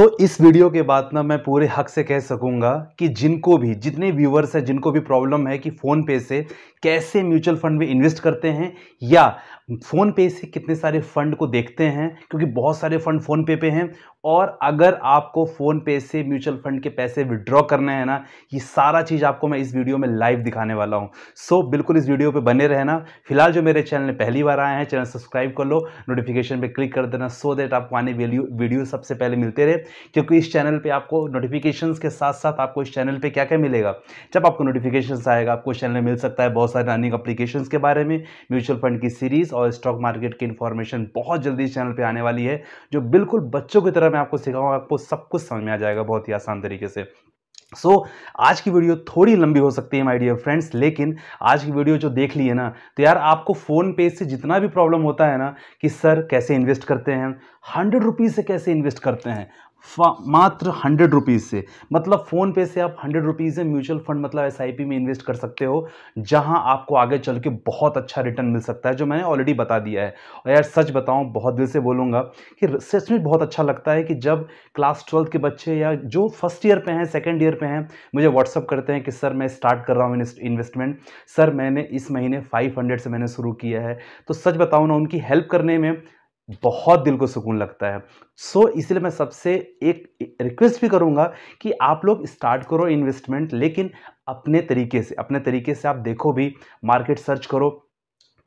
सो so, इस video के बाद ना मैं पूरे हक से कह सकूंगा कि जिनको भी जितने व्यूवर्स हैं जिनको भी प्रॉब्लम है कि फ़ोन पे से कैसे म्यूचुअल फंड में इन्वेस्ट करते हैं या फ़ोन पे से कितने सारे फंड को देखते हैं क्योंकि बहुत सारे फंड फ़ोन पे पे हैं और अगर आपको फ़ोन पे से म्यूचुअल फंड के पैसे विड्रॉ करने हैं ना ये सारा चीज़ आपको मैं इस वीडियो में लाइव दिखाने वाला हूँ सो so, बिल्कुल इस वीडियो पे बने रहना फिलहाल जो मेरे चैनल में पहली बार आए हैं चैनल सब्सक्राइब कर लो नोटिफिकेशन पर क्लिक कर देना सो so देट आपको आने वीडियो वीडियो सबसे पहले मिलते रहे क्योंकि इस चैनल पर आपको नोटिफिकेशन के साथ साथ आपको इस चैनल पर क्या क्या मिलेगा जब आपको नोटिफिकेशन आएगा आपको चैनल मिल सकता है बहुत बहुत सारे रनिंग अप्लीकेशन के बारे में म्यूचुअल फंड की सीरीज़ और स्टॉक मार्केट की इन्फॉर्मेशन बहुत जल्दी इस चैनल पर आने वाली है जो बिल्कुल बच्चों की तरह मैं आपको सिखाऊंगा आपको सब कुछ समझ में आ जाएगा बहुत ही आसान तरीके से सो so, आज की वीडियो थोड़ी लंबी हो सकती है माय डियर फ्रेंड्स लेकिन आज की वीडियो जो देख ली है ना तो यार आपको फ़ोन पे से जितना भी प्रॉब्लम होता है ना कि सर कैसे इन्वेस्ट करते हैं हंड्रेड रुपीज़ से कैसे इन्वेस्ट करते हैं मात्र हंड्रेड रुपीज़ से मतलब फ़ोन पे से आप हंड्रेड रुपीज़ में म्यूचुअल फंड मतलब एस में इन्वेस्ट कर सकते हो जहां आपको आगे चल के बहुत अच्छा रिटर्न मिल सकता है जो मैंने ऑलरेडी बता दिया है और यार सच बताऊं बहुत दिल से बोलूँगा कि सच में बहुत अच्छा लगता है कि जब क्लास ट्वेल्थ के बच्चे या जो फर्स्ट ईयर पर हैं सेकेंड ईयर पर हैं मुझे व्हाट्सअप करते हैं कि सर मैं स्टार्ट कर रहा हूँ इन्वेस्टमेंट सर मैंने इस महीने फाइव से मैंने शुरू किया है तो सच बताऊँ ना उनकी हेल्प करने में बहुत दिल को सुकून लगता है सो so, इसलिए मैं सबसे एक रिक्वेस्ट भी करूँगा कि आप लोग स्टार्ट करो इन्वेस्टमेंट लेकिन अपने तरीके से अपने तरीके से आप देखो भी मार्केट सर्च करो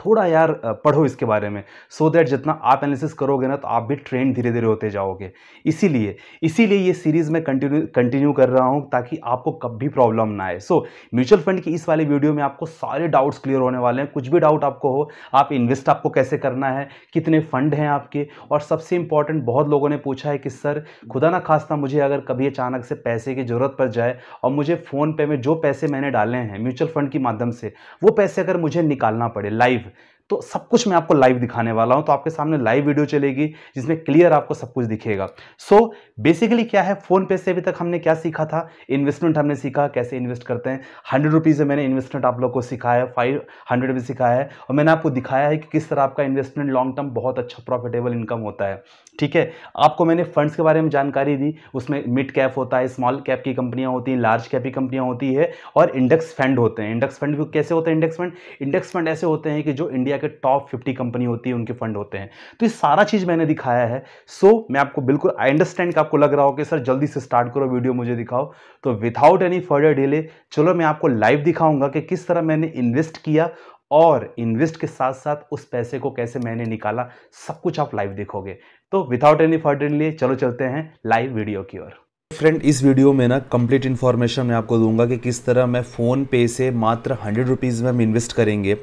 थोड़ा यार पढ़ो इसके बारे में सो so दैट जितना आप एनालिसिस करोगे ना तो आप भी ट्रेंड धीरे धीरे होते जाओगे इसीलिए इसीलिए ये सीरीज़ मैं कंटिन्यू कंटिन्यू कर रहा हूँ ताकि आपको कभी प्रॉब्लम ना आए सो म्यूचुअल फंड की इस वाली वीडियो में आपको सारे डाउट्स क्लियर होने वाले हैं कुछ भी डाउट आपको हो आप इन्वेस्ट आपको कैसे करना है कितने फंड हैं आपके और सबसे इंपॉर्टेंट बहुत लोगों ने पूछा है कि सर खुदा ना खासा मुझे अगर कभी अचानक से पैसे की ज़रूरत पड़ जाए और मुझे फ़ोन पे में जो पैसे मैंने डाले हैं म्यूचुअल फंड के माध्यम से वो पैसे अगर मुझे निकालना पड़े लाइव तो सब कुछ मैं आपको लाइव दिखाने वाला हूं तो आपके सामने लाइव वीडियो चलेगी जिसमें क्लियर आपको सब कुछ दिखेगा सो so, बेसिकली क्या है फोन पे से अभी तक हमने क्या सीखा था इन्वेस्टमेंट हमने सीखा कैसे इन्वेस्ट करते हैं हंड्रेड रुपीज़ में मैंने इन्वेस्टमेंट आप लोग को सिखाया फाइव हंड्रेड सिखाया है और मैंने आपको दिखाया है कि किस तरह आपका इन्वेस्टमेंट लॉन्ग टर्म बहुत अच्छा प्रॉफिटेबल इनकम होता है ठीक है आपको मैंने फंड्स के बारे में जानकारी दी उसमें मिड कैप होता है स्मॉल कैप की कंपनियां होती हैं लार्ज कैप की कंपनियां होती है और इंडेक्स फंड होते हैं इंडेक्स फंड कैसे होते हैं इंडेक्स फंड इंडेक्स फंड ऐसे होते हैं कि जो इंडिया के टॉप फिफ्टी कंपनी होती है उनके फंड होते हैं तो ये सारा चीज़ मैंने दिखाया है सो so, मैं आपको बिल्कुल आई अंडरस्टैंड आपको लग रहा हो कि सर जल्दी से स्टार्ट करो वीडियो मुझे दिखाओ तो विदाउट एनी फर्दर डिले चलो मैं आपको लाइव दिखाऊंगा कि किस तरह मैंने इन्वेस्ट किया और इन्वेस्ट के साथ साथ उस पैसे को कैसे मैंने निकाला सब कुछ आप लाइव देखोगे तो विदाउट एनी फर्दर डिले चलो चलते हैं लाइव वीडियो की ओर फ्रेंड इस वीडियो में ना कंप्लीट इन्फॉर्मेशन मैं आपको दूंगा कि किस तरह मैं फ़ोन पे से मात्र हंड्रेड रुपीज़ में हम इन्वेस्ट करेंगे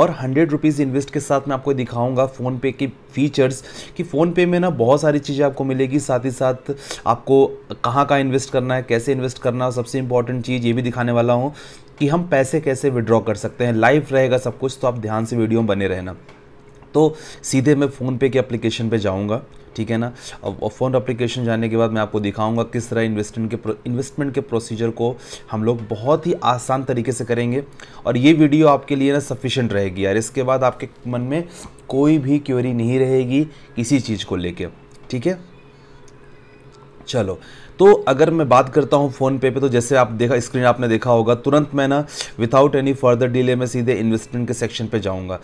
और हंड्रेड रुपीज़ इन्वेस्ट के साथ मैं आपको दिखाऊंगा फ़ोन पे की फीचर्स कि फ़ोन पे में ना बहुत सारी चीज़ें आपको मिलेगी साथ ही साथ आपको कहाँ कहाँ इन्वेस्ट करना है कैसे इन्वेस्ट करना है सबसे इंपॉर्टेंट चीज़ ये भी दिखाने वाला हूँ कि हम पैसे कैसे विड्रॉ कर सकते हैं लाइव रहेगा सब कुछ तो आप ध्यान से वीडियो में बने रहना तो सीधे मैं फ़ोनपे के एप्लीकेशन पे जाऊंगा ठीक है ना अब फ़ोन एप्लीकेशन जाने के बाद मैं आपको दिखाऊंगा किस तरह इन्वेस्टमेंट के इन्वेस्टमेंट के प्रोसीजर को हम लोग बहुत ही आसान तरीके से करेंगे और ये वीडियो आपके लिए ना सफिशेंट रहेगी यार इसके बाद आपके मन में कोई भी क्योरी नहीं रहेगी किसी चीज़ को लेके ठीक है चलो तो अगर मैं बात करता हूँ फ़ोनपे पे तो जैसे आप देखा स्क्रीन आपने देखा होगा तुरंत मैं ना विदाउट एनी फर्दर डिले मैं सीधे इन्वेस्टमेंट के सेक्शन पे जाऊँगा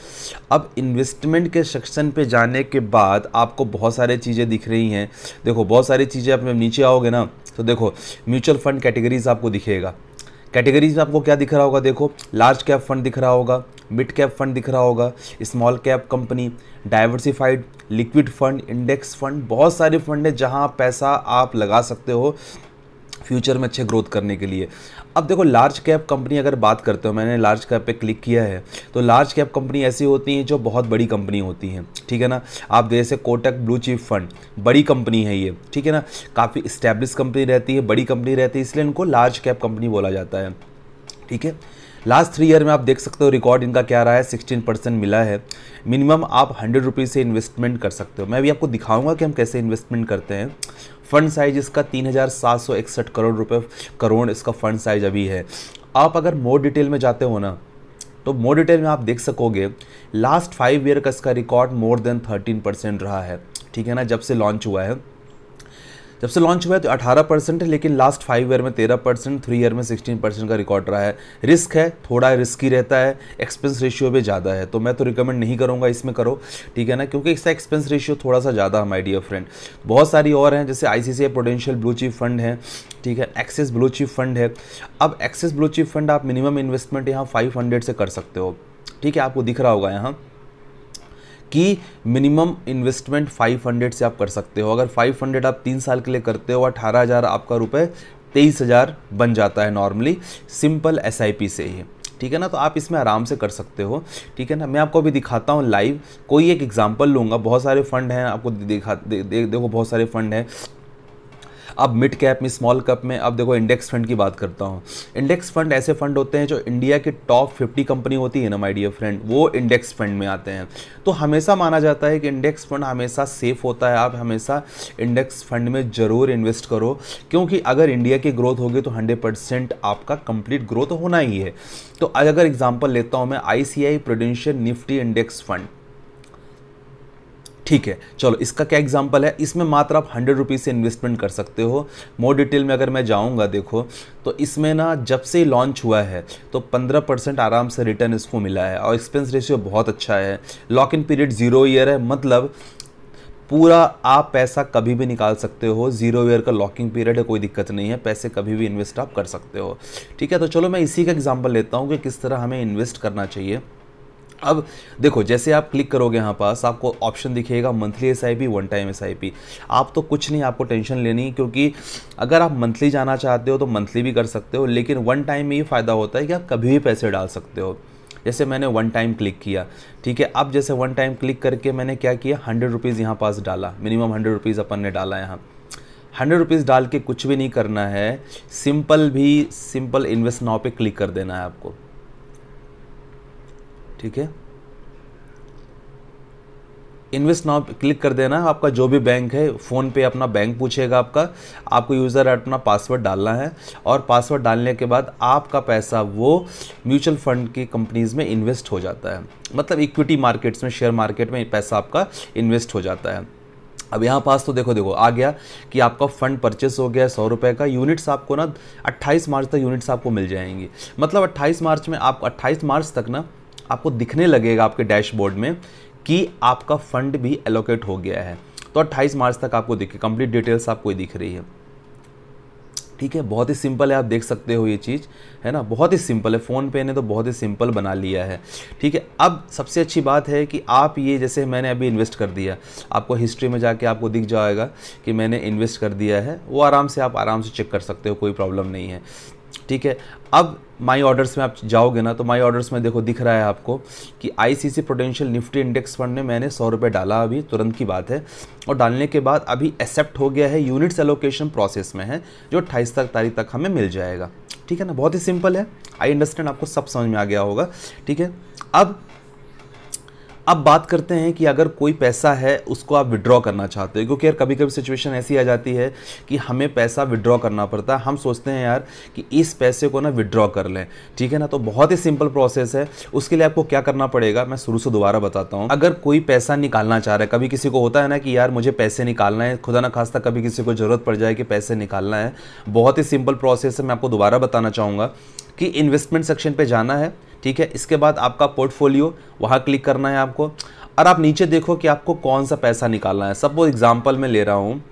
अब इन्वेस्टमेंट के सेक्शन पे जाने के बाद आपको बहुत सारी चीज़ें दिख रही हैं देखो बहुत सारी चीज़ें आप नीचे आओगे ना तो देखो म्यूचुअल फंड कैटेगरीज आपको दिखेगा कैटेगरीज में आपको क्या दिख रहा होगा देखो लार्ज कैप फंड दिख रहा होगा मिड कैप फंड दिख रहा होगा small cap company diversified liquid fund index fund बहुत सारे फंड हैं जहां पैसा आप लगा सकते हो फ्यूचर में अच्छे ग्रोथ करने के लिए अब देखो लार्ज कैप कंपनी अगर बात करते हो मैंने लार्ज कैप पे क्लिक किया है तो लार्ज कैप कंपनी ऐसी होती हैं जो बहुत बड़ी कंपनी होती हैं ठीक है ना आप जैसे कोटक ब्लू चिप फंड बड़ी कंपनी है ये ठीक है ना काफ़ी इस्टेब्लिश कंपनी रहती है बड़ी कंपनी रहती है इसलिए इनको लार्ज कैप कंपनी बोला जाता है ठीक है लास्ट थ्री ईयर में आप देख सकते हो रिकॉर्ड इनका क्या रहा है सिक्सटीन परसेंट मिला है मिनिमम आप हंड्रेड रुपीज़ से इन्वेस्टमेंट कर सकते हो मैं भी आपको दिखाऊंगा कि हम कैसे इन्वेस्टमेंट करते हैं फंड साइज इसका तीन करोड़ रुपए करोड़ इसका फंड साइज अभी है आप अगर मोर डिटेल में जाते हो ना तो मोर डिटेल में आप देख सकोगे लास्ट फाइव ईयर का इसका record more than thirteen percent रहा है ठीक है ना जब से लॉन्च हुआ है जब से लॉन्च हुआ है तो 18 परसेंट है लेकिन लास्ट फाइव ईयर में 13 परसेंट थ्री ईयर में 16 परसेंट का रिकॉर्ड रहा है रिस्क है थोड़ा रिस्की रहता है एक्सपेंस रेशियो भी ज़्यादा है तो मैं तो रिकमेंड नहीं करूँगा इसमें करो ठीक है ना क्योंकि इसका एक्सपेंस रेशियो थोड़ा सा ज़्यादा है माई डियर फ्रेंड बहुत सारी और हैं जैसे I C potential blue chip fund है ठीक है एक्सेस ब्लू चिप फंड है अब एक्सेस ब्लू चिप फंड आप मिनिमम इन्वेस्टमेंट यहाँ फाइव से कर सकते हो ठीक है आपको दिख रहा होगा यहाँ कि मिनिमम इन्वेस्टमेंट 500 से आप कर सकते हो अगर 500 आप तीन साल के लिए करते हो अठारह हज़ार आपका रुपये तेईस हज़ार बन जाता है नॉर्मली सिंपल एस से ही ठीक है ना तो आप इसमें आराम से कर सकते हो ठीक है ना मैं आपको अभी दिखाता हूँ लाइव कोई एक एग्जाम्पल लूँगा बहुत सारे फंड हैं आपको दिखा दे, दे, देखो बहुत सारे फंड हैं अब मिड कैप में स्मॉल कैप में अब देखो इंडेक्स फंड की बात करता हूँ इंडेक्स फंड ऐसे फंड होते हैं जो इंडिया के टॉप फिफ्टी कंपनी होती है ना माई डियर फ्रेंड वो इंडेक्स फंड में आते हैं तो हमेशा माना जाता है कि इंडेक्स फंड हमेशा सेफ होता है आप हमेशा इंडेक्स फंड में ज़रूर इन्वेस्ट करो क्योंकि अगर इंडिया की ग्रोथ होगी तो हंड्रेड आपका कंप्लीट ग्रोथ होना ही है तो अगर एग्जाम्पल लेता हूँ मैं I C prudential Nifty index fund ठीक है चलो इसका क्या एग्जाम्पल है इसमें मात्र आप हंड्रेड रुपीज़ से इन्वेस्टमेंट कर सकते हो मोर डिटेल में अगर मैं जाऊँगा देखो तो इसमें ना जब से लॉन्च हुआ है तो पंद्रह परसेंट आराम से रिटर्न इसको मिला है और एक्सपेंस रेशियो बहुत अच्छा है lock in period zero year है मतलब पूरा आप पैसा कभी भी निकाल सकते हो जीरो ईयर का लॉकिंग पीरियड है कोई दिक्कत नहीं है पैसे कभी भी इन्वेस्ट आप कर सकते हो ठीक है तो चलो मैं इसी का एग्जांपल लेता हूँ कि किस तरह हमें इन्वेस्ट करना चाहिए अब देखो जैसे आप क्लिक करोगे यहाँ पास आपको ऑप्शन दिखेगा monthly S I P one time S I P आप तो कुछ नहीं आपको टेंशन लेनी क्योंकि अगर आप मंथली जाना चाहते हो तो मंथली भी कर सकते हो लेकिन वन टाइम में ये फ़ायदा होता है कि आप कभी भी पैसे डाल सकते हो जैसे मैंने वन टाइम क्लिक किया ठीक है अब जैसे वन टाइम क्लिक करके मैंने क्या किया हंड्रेड रुपीज़ यहाँ पास डाला मिनिमम हंड्रेड रुपीज़ अपन ने डाला यहाँ हंड्रेड रुपीज़ डाल के कुछ भी नहीं करना है सिंपल भी सिंपल इन्वेस्ट नाउ पे क्लिक कर देना है आपको ठीक है इन्वेस्ट नाउ क्लिक कर देना आपका जो भी बैंक है फ़ोन पे अपना बैंक पूछेगा आपका आपको यूज़र अपना पासवर्ड डालना है और पासवर्ड डालने के बाद आपका पैसा वो म्यूचुअल फंड की कंपनीज़ में इन्वेस्ट हो जाता है मतलब इक्विटी मार्केट्स में शेयर मार्केट में पैसा आपका इन्वेस्ट हो जाता है अब यहाँ पास तो देखो देखो आ गया कि आपका फंड परचेस हो गया है सौ रुपये का यूनिट्स आपको ना 28 मार्च तक यूनिट्स आपको मिल जाएंगी मतलब 28 मार्च में आप 28 मार्च तक ना आपको दिखने लगेगा आपके डैशबोर्ड में कि आपका फंड भी एलोकेट हो गया है तो अट्ठाईस मार्च तक आपको दिखे कंप्लीट डिटेल्स आपको दिख रही है ठीक है बहुत ही सिंपल है आप देख सकते हो ये चीज़ है ना बहुत ही सिंपल है फ़ोन पे ने तो बहुत ही सिंपल बना लिया है ठीक है अब सबसे अच्छी बात है कि आप ये जैसे मैंने अभी इन्वेस्ट कर दिया आपको हिस्ट्री में जाके आपको दिख जाएगा कि मैंने इन्वेस्ट कर दिया है वो आराम से आप आराम से चेक कर सकते हो कोई प्रॉब्लम नहीं है ठीक है अब माय ऑर्डर्स में आप जाओगे ना तो माय ऑर्डर्स में देखो दिख रहा है आपको कि ICC potential Nifty index fund में मैंने सौ रुपये डाला अभी तुरंत की बात है और डालने के बाद अभी एक्सेप्ट हो गया है यूनिट्स एलोकेशन प्रोसेस में है जो अट्ठाईस तक तारीख तक हमें मिल जाएगा ठीक है ना बहुत ही सिंपल है आई अंडरस्टैंड आपको सब समझ में आ गया होगा ठीक है अब अब बात करते हैं कि अगर कोई पैसा है उसको आप विड्रॉ करना चाहते हो क्योंकि यार कभी कभी सिचुएशन ऐसी आ जाती है कि हमें पैसा विड्रॉ करना पड़ता है हम सोचते हैं यार कि इस पैसे को ना विड्रॉ कर लें ठीक है ना तो बहुत ही सिंपल प्रोसेस है उसके लिए आपको क्या करना पड़ेगा मैं शुरू से दोबारा बताता हूँ अगर कोई पैसा निकालना चाह रहा है कभी किसी को होता है ना कि यार मुझे पैसे निकालना है खुदा ना खास्ता कभी किसी को ज़रूरत पड़ जाए कि पैसे निकालना है बहुत ही सिंपल प्रोसेस है मैं आपको दोबारा बताना चाहूँगा कि इन्वेस्टमेंट सेक्शन पे जाना है ठीक है इसके बाद आपका पोर्टफोलियो वहाँ क्लिक करना है आपको और आप नीचे देखो कि आपको कौन सा पैसा निकालना है सपोज एग्जाम्पल मैं ले रहा हूँ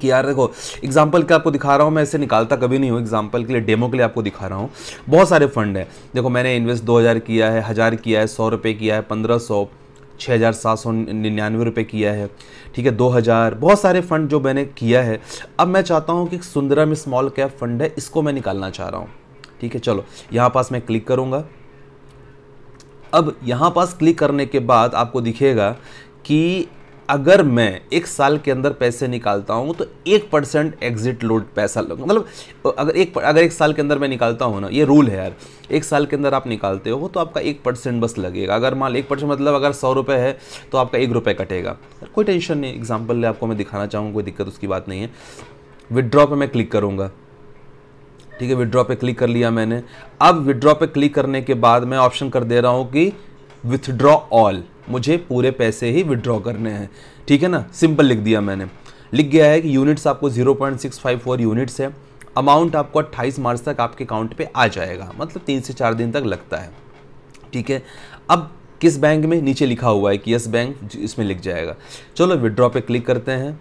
कि यार देखो एग्जाम्पल के आपको दिखा रहा हूँ मैं ऐसे निकालता कभी नहीं हूँ एग्जाम्पल के लिए डेमो के लिए आपको दिखा रहा हूँ बहुत सारे फंड है देखो मैंने इन्वेस्ट दो हज़ार किया है हज़ार किया है सौ रुपये किया है पंद्रह सौ छः हज़ार सात सौ निन्यानवे रुपये किया है ठीक है दो हज़ार बहुत सारे फंड जो मैंने किया है अब मैं चाहता हूँ कि सुंदरम स्मॉल कैप फंड है इसको मैं निकालना चाह रहा हूँ ठीक है चलो यहाँ पास मैं क्लिक करूँगा अब यहाँ पास क्लिक करने के बाद आपको दिखेगा कि अगर मैं एक साल के अंदर पैसे निकालता हूँ तो एक परसेंट एग्जिट लोड पैसा मतलब अगर एक अगर एक साल के अंदर मैं निकालता हूँ ना ये रूल है यार एक साल के अंदर आप निकालते हो तो आपका एक परसेंट बस लगेगा अगर मान एक परसेंट मतलब अगर सौ रुपये है तो आपका एक रुपये कटेगा कोई टेंशन नहीं एग्जाम्पल आपको मैं दिखाना चाहूँगा कोई दिक्कत उसकी बात नहीं है विदड्रॉ पर मैं क्लिक करूँगा ठीक है विड्रॉ पे क्लिक कर लिया मैंने अब विड्रॉ पे क्लिक करने के बाद मैं ऑप्शन कर दे रहा हूँ कि विथड्रॉ ऑल मुझे पूरे पैसे ही विड्रॉ करने हैं ठीक है ना सिंपल लिख दिया मैंने लिख गया है कि यूनिट्स आपको 0.654 यूनिट्स है अमाउंट आपको 28 मार्च तक आपके अकाउंट पे आ जाएगा मतलब तीन से चार दिन तक लगता है ठीक है अब किस बैंक में नीचे लिखा हुआ है कि यस बैंक इसमें लिख जाएगा चलो विड्रॉ पे क्लिक करते हैं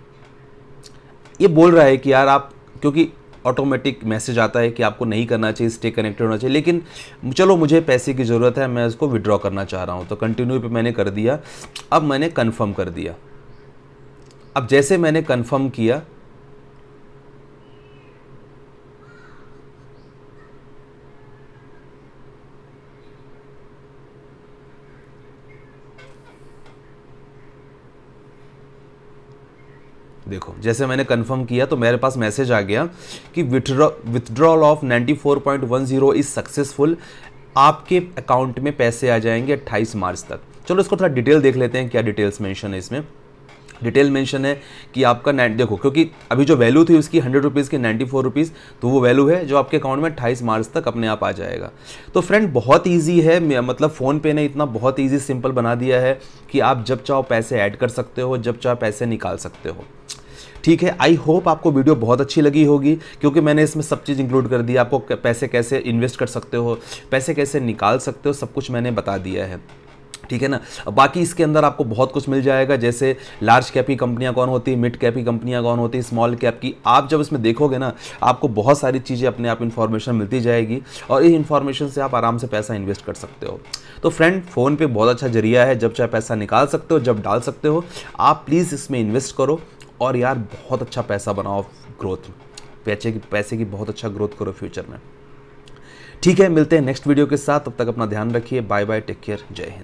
ये बोल रहा है कि यार आप क्योंकि ऑटोमेटिक मैसेज आता है कि आपको नहीं करना चाहिए स्टे कनेक्टेड होना चाहिए लेकिन चलो मुझे पैसे की ज़रूरत है मैं उसको विड्रॉ करना चाह रहा हूँ तो कंटिन्यू पे मैंने कर दिया अब मैंने कन्फर्म कर दिया अब जैसे मैंने कन्फर्म किया देखो जैसे मैंने कंफर्म किया तो मेरे पास मैसेज आ गया कि विथड्रॉल ऑफ 94.10 इज़ सक्सेसफुल आपके अकाउंट में पैसे आ जाएंगे 28 मार्च तक चलो इसको थोड़ा डिटेल देख लेते हैं क्या डिटेल्स मेंशन है इसमें डिटेल मेंशन है कि आपका नाइन देखो क्योंकि अभी जो वैल्यू थी उसकी हंड्रेड रुपीज़ की नाइन्टी फोर रुपीज़ तो वो वैल्यू है जो आपके अकाउंट में अट्ठाईस मार्च तक अपने आप आ जाएगा तो फ्रेंड बहुत ईजी है मतलब फ़ोनपे ने इतना बहुत ईजी सिंपल बना दिया है कि आप जब चाहो पैसे ऐड कर सकते हो जब चाहो पैसे निकाल सकते हो ठीक है आई होप आपको वीडियो बहुत अच्छी लगी होगी क्योंकि मैंने इसमें सब चीज़ इंक्लूड कर दी आपको पैसे कैसे इन्वेस्ट कर सकते हो पैसे कैसे निकाल सकते हो सब कुछ मैंने बता दिया है ठीक है ना बाकी इसके अंदर आपको बहुत कुछ मिल जाएगा जैसे लार्ज कैप की कंपनियां कौन होती है मिड कैप की कंपनियां कौन होती है स्मॉल कैप की आप जब इसमें देखोगे ना आपको बहुत सारी चीज़ें अपने आप इन्फॉर्मेशन मिलती जाएगी और इस इन्फॉर्मेशन से आप आराम से पैसा इन्वेस्ट कर सकते हो तो फ्रेंड फ़ोन पे बहुत अच्छा जरिया है जब चाहे पैसा निकाल सकते हो जब डाल सकते हो आप प्लीज़ इसमें इन्वेस्ट करो और यार बहुत अच्छा पैसा बनाओ ग्रोथ पैसे की पैसे की बहुत अच्छा ग्रोथ करो फ्यूचर में ठीक है मिलते हैं नेक्स्ट वीडियो के साथ तब तक अपना ध्यान रखिए बाय बाय टेक केयर जय हिंद